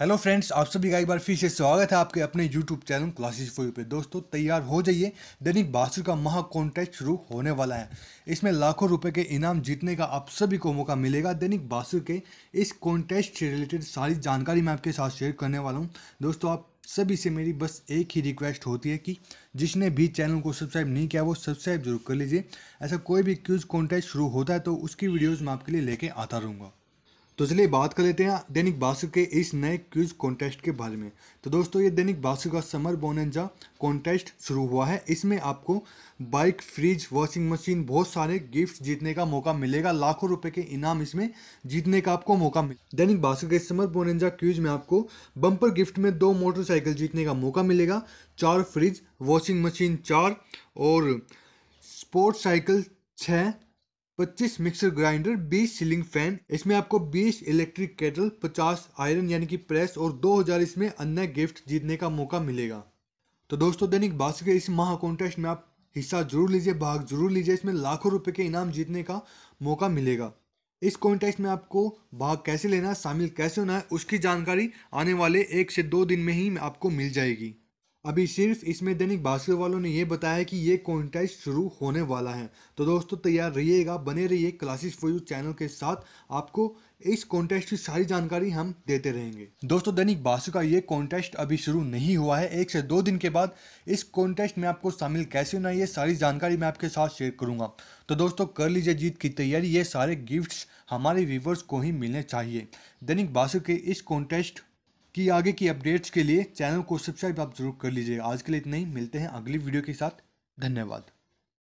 hello friends आप सभी का एक बार फिर से स्वागत है आपके अपने यूट्यूब चैनल क्लासेस फॉर पे दोस्तों तैयार हो जाइए दैनिक भास्कर का महा कॉन्टेस्ट शुरू होने वाला है इसमें लाखों रुपए के इनाम जीतने का आप सभी को मौका मिलेगा दैनिक भास्कर के इस कॉन्टेस्ट से रिलेटेड सारी जानकारी मैं आपके साथ शेयर करने वाला हूँ दोस्तों आप सभी से मेरी बस एक ही रिक्वेस्ट होती है कि जिसने भी चैनल को सब्सक्राइब नहीं किया वो सब्सक्राइब जरूर कर लीजिए ऐसा कोई भी क्यूज कॉन्टेस्ट शुरू होता है तो उसकी वीडियोज़ मैं आपके लिए लेके आता रहूँगा तो चलिए बात कर लेते हैं दैनिक भास्कर के इस नए क्विज कॉन्टेस्ट के बारे में तो दोस्तों ये दैनिक भास्कर का समर बोनेंजा कॉन्टेस्ट शुरू हुआ है इसमें आपको बाइक फ्रिज वॉशिंग मशीन बहुत सारे गिफ्ट जीतने का मौका मिलेगा लाखों रुपए के इनाम इसमें जीतने का आपको मौका मिले दैनिक भास्कर के समर बोनेंजा क्विज में आपको बम्पर गिफ्ट में दो मोटरसाइकिल जीतने का मौका मिलेगा चार फ्रिज वॉशिंग मशीन चार और स्पोर्ट्स साइकिल छः पच्चीस मिक्सर ग्राइंडर बीस सीलिंग फैन इसमें आपको बीस इलेक्ट्रिक केटल पचास आयरन यानी कि प्रेस और दो हजार इसमें अन्य गिफ्ट जीतने का मौका मिलेगा तो दोस्तों दैनिक भास्कर इस महा कॉन्टेस्ट में आप हिस्सा जरूर लीजिए भाग जरूर लीजिए इसमें लाखों रुपए के इनाम जीतने का मौका मिलेगा इस कॉन्टेस्ट में आपको भाग कैसे लेना है शामिल कैसे होना है उसकी जानकारी आने वाले एक से दो दिन में ही आपको मिल जाएगी अभी सिर्फ इसमें दैनिक भास्कर वालों ने यह बताया कि ये कॉन्टेस्ट शुरू होने वाला है तो दोस्तों तैयार रहिएगा बने रहिए क्लासेस फॉर यू चैनल के साथ आपको इस कॉन्टेस्ट की सारी जानकारी हम देते रहेंगे दोस्तों दैनिक भास्कर का ये कॉन्टेस्ट अभी शुरू नहीं हुआ है एक से दो दिन के बाद इस कॉन्टेस्ट में आपको शामिल कैसे होना ये सारी जानकारी मैं आपके साथ शेयर करूंगा तो दोस्तों कर लीजिए जीत की तैयारी ये सारे गिफ्ट्स हमारे व्यूवर्स को ही मिलने चाहिए दैनिक भास्कर के इस कॉन्टेस्ट कि आगे की अपडेट्स के लिए चैनल को सब्सक्राइब आप जरूर कर लीजिए आज के लिए इतना ही मिलते हैं अगली वीडियो के साथ धन्यवाद